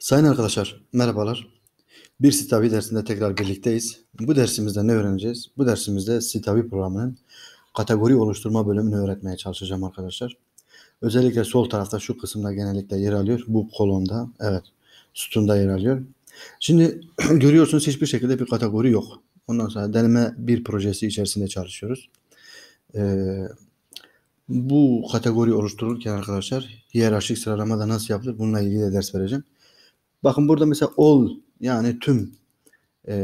Sayın arkadaşlar, merhabalar. Bir Sitavi dersinde tekrar birlikteyiz. Bu dersimizde ne öğreneceğiz? Bu dersimizde Sitavi programının kategori oluşturma bölümünü öğretmeye çalışacağım arkadaşlar. Özellikle sol tarafta şu kısımda genellikle yer alıyor. Bu kolonda, evet, sütunda yer alıyor. Şimdi görüyorsunuz hiçbir şekilde bir kategori yok. Ondan sonra deneme bir projesi içerisinde çalışıyoruz. Ee, bu kategori oluştururken arkadaşlar hiyerarşik sıralama da nasıl yapılır bununla ilgili de ders vereceğim. Bakın burada mesela ol yani tüm e,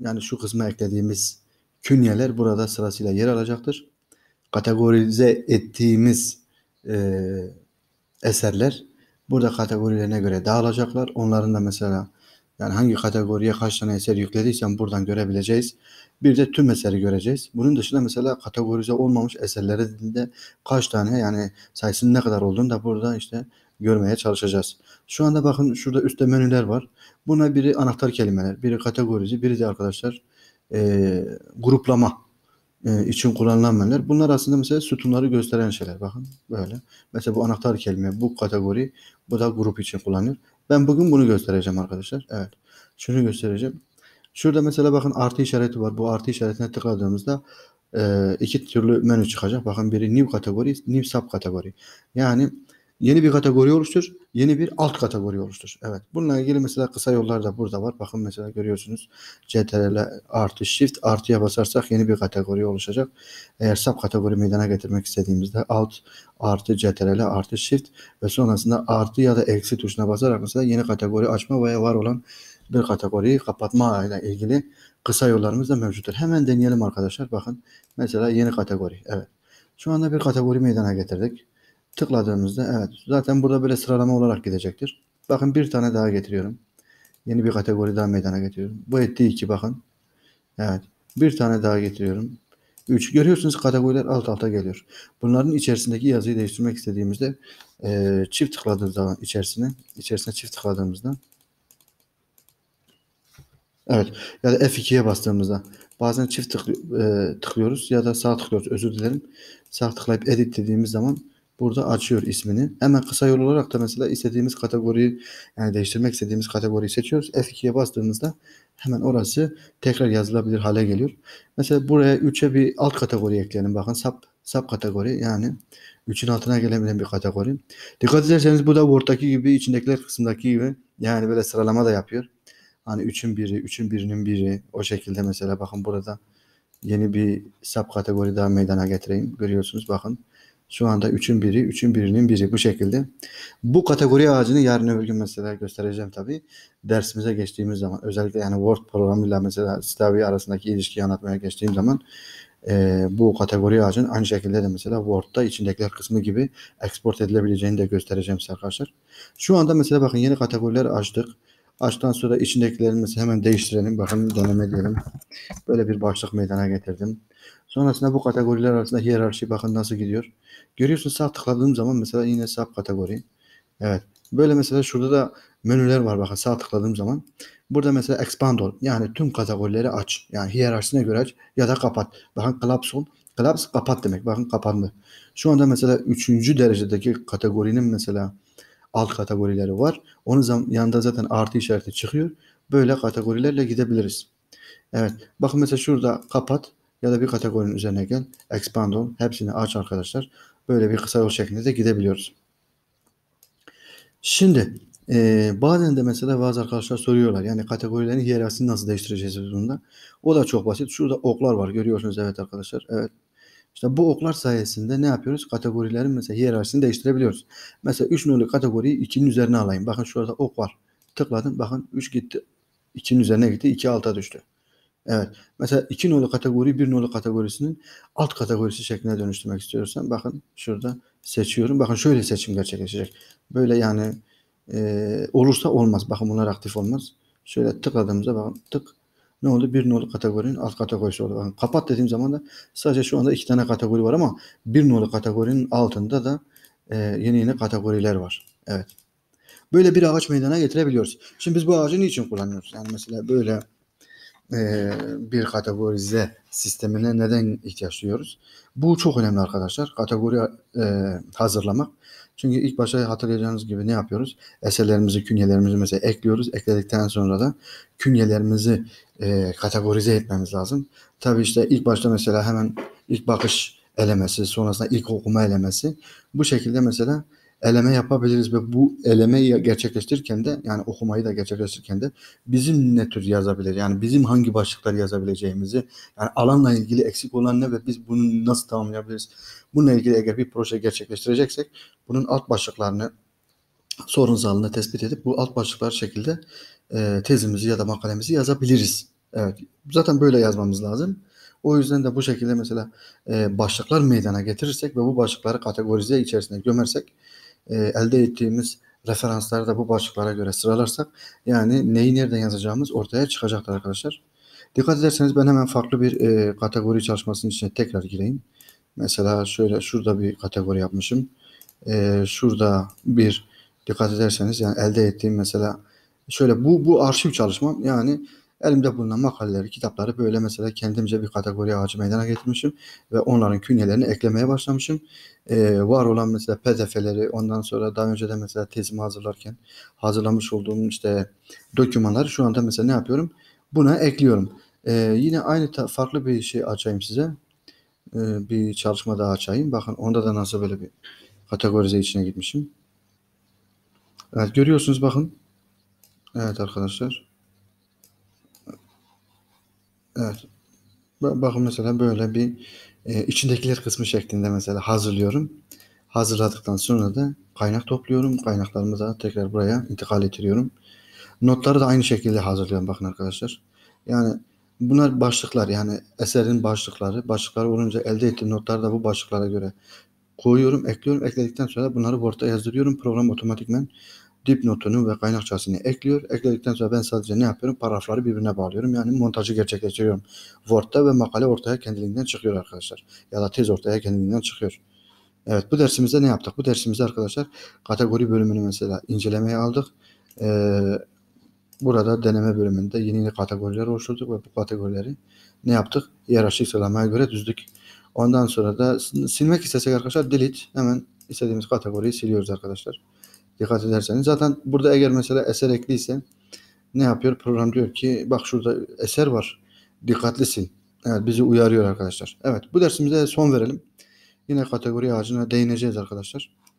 yani şu kısma eklediğimiz künyeler burada sırasıyla yer alacaktır. Kategorize ettiğimiz e, eserler burada kategorilerine göre dağılacaklar. Onların da mesela yani hangi kategoriye kaç tane eser yüklediysen buradan görebileceğiz. Bir de tüm eseri göreceğiz. Bunun dışında mesela kategorize olmamış eserlere de kaç tane yani sayısının ne kadar olduğunu da burada işte görmeye çalışacağız. Şu anda bakın şurada üstte menüler var. Buna biri anahtar kelimeler, biri kategorize, biri de arkadaşlar e, gruplama e, için kullanılan menüler. Bunlar aslında mesela sütunları gösteren şeyler. Bakın böyle. Mesela bu anahtar kelime, bu kategori, bu da grup için kullanılır. Ben bugün bunu göstereceğim arkadaşlar. Evet. Şunu göstereceğim. Şurada mesela bakın artı işareti var. Bu artı işaretine tıkladığımızda e, iki türlü menü çıkacak. Bakın biri new kategori, new sub kategori. Yani yeni bir kategori oluştur yeni bir alt kategori oluştur. Evet. Bununla ilgili mesela kısa yollar da burada var. Bakın mesela görüyorsunuz CTRL artı shift artıya basarsak yeni bir kategori oluşacak. Eğer sub kategori meydana getirmek istediğimizde alt artı CTRL artı shift ve sonrasında artı ya da eksi tuşuna basarak mesela yeni kategori açma veya var olan bir kategoriyi kapatma ile ilgili kısa yollarımız da mevcuttur. Hemen deneyelim arkadaşlar. Bakın mesela yeni kategori. Evet. Şu anda bir kategori meydana getirdik. Tıkladığımızda evet zaten burada böyle sıralama olarak gidecektir. Bakın bir tane daha getiriyorum. Yeni bir kategori daha meydana getiriyorum. Bu etti iki bakın. Evet. Bir tane daha getiriyorum. Üç Görüyorsunuz kategoriler alt alta geliyor. Bunların içerisindeki yazıyı değiştirmek istediğimizde e, çift tıkladığımız zaman içerisine, içerisine çift tıkladığımızda Evet. Ya da F2'ye bastığımızda bazen çift tıklı, e, tıklıyoruz ya da sağ tıklıyoruz. Özür dilerim. Sağ tıklayıp edit dediğimiz zaman burada açıyor ismini. Hemen kısa yol olarak da mesela istediğimiz kategoriyi yani değiştirmek istediğimiz kategoriyi seçiyoruz. F2'ye bastığımızda hemen orası tekrar yazılabilir hale geliyor. Mesela buraya 3'e bir alt kategori ekleyelim. Bakın sap sap kategori yani 3'ün altına gelebilen bir kategori. Dikkat ederseniz bu da Word'daki gibi içindekiler kısımdaki gibi yani böyle sıralama da yapıyor. Hani 3'ün biri, 3'ün birinin biri o şekilde mesela bakın burada yeni bir sap kategori daha meydana getireyim. Görüyorsunuz bakın. Şu anda üçün biri, üçün birinin biri bu şekilde. Bu kategori ağacını yarın öbür gün mesela göstereceğim tabii. Dersimize geçtiğimiz zaman özellikle yani Word programıyla mesela Slavya arasındaki ilişkiyi anlatmaya geçtiğim zaman e, bu kategori ağacın aynı şekilde de mesela Word'da içindekiler kısmı gibi export edilebileceğini de göstereceğim size arkadaşlar. Şu anda mesela bakın yeni kategoriler açtık. Açtıktan sonra içindekilerimizi hemen değiştirelim. Bakın deneme diyelim. Böyle bir başlık meydana getirdim. Sonrasında bu kategoriler arasında hiyerarşi bakın nasıl gidiyor. Görüyorsunuz sağ tıkladığım zaman mesela yine sub kategori. Evet. Böyle mesela şurada da menüler var bakın sağ tıkladığım zaman. Burada mesela expand ol. Yani tüm kategorileri aç. Yani hiyerarşisine göre aç ya da kapat. Bakın collapse ol. Collapse kapat demek. Bakın kapandı. Şu anda mesela üçüncü derecedeki kategorinin mesela alt kategorileri var. Onun yanında zaten artı işareti çıkıyor. Böyle kategorilerle gidebiliriz. Evet. bakın mesela şurada kapat ya da bir kategorinin üzerine gel. Expand on. Hepsini aç arkadaşlar. Böyle bir kısa yol şeklinde de gidebiliyoruz. Şimdi e, bazen de mesela bazı arkadaşlar soruyorlar. Yani kategorilerin hiyerarşisini nasıl değiştireceğiz bunda? O da çok basit. Şurada oklar var. Görüyorsunuz evet arkadaşlar. Evet işte bu oklar sayesinde ne yapıyoruz? Kategorilerin mesela hiyerarşisini değiştirebiliyoruz. Mesela 3 nolu kategoriyi 2'nin üzerine alayım. Bakın şurada ok var. Tıkladım. Bakın 3 gitti. 2'nin üzerine gitti. 2 alta düştü. Evet. Mesela 2 nolu kategoriyi 1 nolu kategorisinin alt kategorisi şeklinde dönüştürmek istiyorsan bakın şurada seçiyorum. Bakın şöyle seçim gerçekleşecek. Böyle yani e, olursa olmaz. Bakın bunlar aktif olmaz. Şöyle tıkladığımızda bakın tık ne oldu? Bir nolu kategorinin alt kategorisi oldu. Yani kapat dediğim zaman da sadece şu anda iki tane kategori var ama bir nolu kategorinin altında da e, yeni yeni kategoriler var. Evet. Böyle bir ağaç meydana getirebiliyoruz. Şimdi biz bu ağacı niçin kullanıyoruz? Yani mesela böyle e, bir kategorize sistemine neden ihtiyaç duyuyoruz? Bu çok önemli arkadaşlar. Kategori e, hazırlamak. Çünkü ilk başta hatırlayacağınız gibi ne yapıyoruz? Eserlerimizi, künyelerimizi mesela ekliyoruz. Ekledikten sonra da künyelerimizi e, kategorize etmemiz lazım. Tabii işte ilk başta mesela hemen ilk bakış elemesi, sonrasında ilk okuma elemesi. Bu şekilde mesela eleme yapabiliriz ve bu elemeyi gerçekleştirirken de yani okumayı da gerçekleştirirken de bizim ne tür yazabilir yani bizim hangi başlıkları yazabileceğimizi yani alanla ilgili eksik olan ne ve biz bunu nasıl tamamlayabiliriz? Bununla ilgili eğer bir proje gerçekleştireceksek bunun alt başlıklarını sorunsalını tespit edip bu alt başlıklar şekilde e, tezimizi ya da makalemizi yazabiliriz. Evet. Zaten böyle yazmamız lazım. O yüzden de bu şekilde mesela e, başlıklar meydana getirirsek ve bu başlıkları kategorize içerisinde gömersek e, elde ettiğimiz referansları da bu başlıklara göre sıralarsak yani neyi nereden yazacağımız ortaya çıkacaktır arkadaşlar. Dikkat ederseniz ben hemen farklı bir e, kategori çalışmasının içine tekrar gireyim. Mesela şöyle şurada bir kategori yapmışım. E, şurada bir dikkat ederseniz yani elde ettiğim mesela şöyle bu bu arşiv çalışmam yani Elimde bulunan makaleleri, kitapları böyle mesela kendimce bir kategori ağacı meydana getirmişim ve onların künyelerini eklemeye başlamışım. Ee, var olan mesela PDF'leri, ondan sonra daha önce de mesela tezimi hazırlarken hazırlamış olduğum işte dokümanları şu anda mesela ne yapıyorum? Buna ekliyorum. Ee, yine aynı ta- farklı bir şey açayım size. Ee, bir çalışma daha açayım. Bakın onda da nasıl böyle bir kategorize içine gitmişim. Evet görüyorsunuz bakın. Evet arkadaşlar. Evet. Bakın mesela böyle bir e, içindekiler kısmı şeklinde mesela hazırlıyorum. Hazırladıktan sonra da kaynak topluyorum. Kaynaklarımı da tekrar buraya intikal ettiriyorum. Notları da aynı şekilde hazırlıyorum bakın arkadaşlar. Yani bunlar başlıklar yani eserin başlıkları. Başlıklar olunca elde ettiğim notları da bu başlıklara göre koyuyorum, ekliyorum. Ekledikten sonra bunları ortaya yazdırıyorum. Program otomatikmen dipnotunu ve kaynakçasını ekliyor. Ekledikten sonra ben sadece ne yapıyorum? Paragrafları birbirine bağlıyorum. Yani montajı gerçekleştiriyorum. Word'da ve makale ortaya kendiliğinden çıkıyor arkadaşlar. Ya da tez ortaya kendiliğinden çıkıyor. Evet bu dersimizde ne yaptık? Bu dersimizde arkadaşlar kategori bölümünü mesela incelemeye aldık. Ee, burada deneme bölümünde yeni yeni kategoriler oluşturduk ve bu kategorileri ne yaptık? Yararşik sıralamaya göre düzdük. Ondan sonra da silmek istesek arkadaşlar delete hemen istediğimiz kategoriyi siliyoruz arkadaşlar. Dikkat ederseniz. Zaten burada eğer mesela eser ekliyse ne yapıyor? Program diyor ki bak şurada eser var. Dikkatlisin. Evet bizi uyarıyor arkadaşlar. Evet bu dersimize son verelim. Yine kategori ağacına değineceğiz arkadaşlar.